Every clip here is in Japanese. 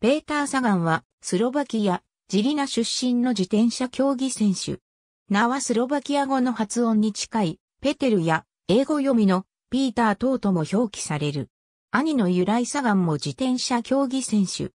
ペーター・サガンは、スロバキア、ジリナ出身の自転車競技選手。名はスロバキア語の発音に近い、ペテルや、英語読みの、ピーター等とも表記される。兄の由来サガンも自転車競技選手。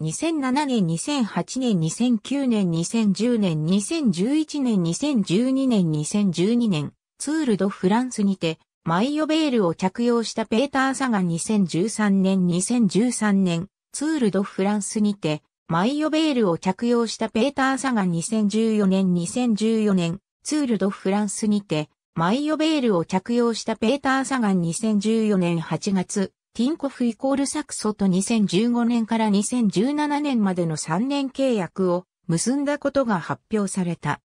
2007年、2008年、2009年、2010年、2011年、2012年、2012年、ツールドフランスにて、マイヨベールを着用したペーター・サガン2013年、2013年、ツール・ド・フランスにて、マイオベールを着用したペーター・サガン2014年2014年、ツール・ド・フランスにて、マイオベールを着用したペーター・サガン2014年8月、ティンコフイコールサクソと2015年から2017年までの3年契約を結んだことが発表された。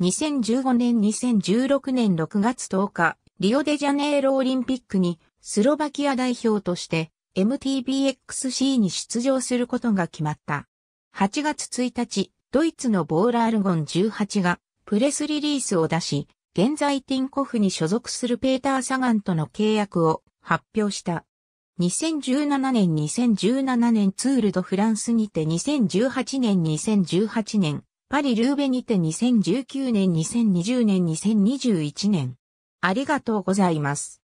2015年2016年6月10日、リオデジャネイロオリンピックにスロバキア代表として MTBXC に出場することが決まった。8月1日、ドイツのボーラールゴン18がプレスリリースを出し、現在ティンコフに所属するペーター・サガンとの契約を発表した。2017年2017年ツールドフランスにて2018年2018年、パリ・ルーベにて2019年2020年2021年。ありがとうございます。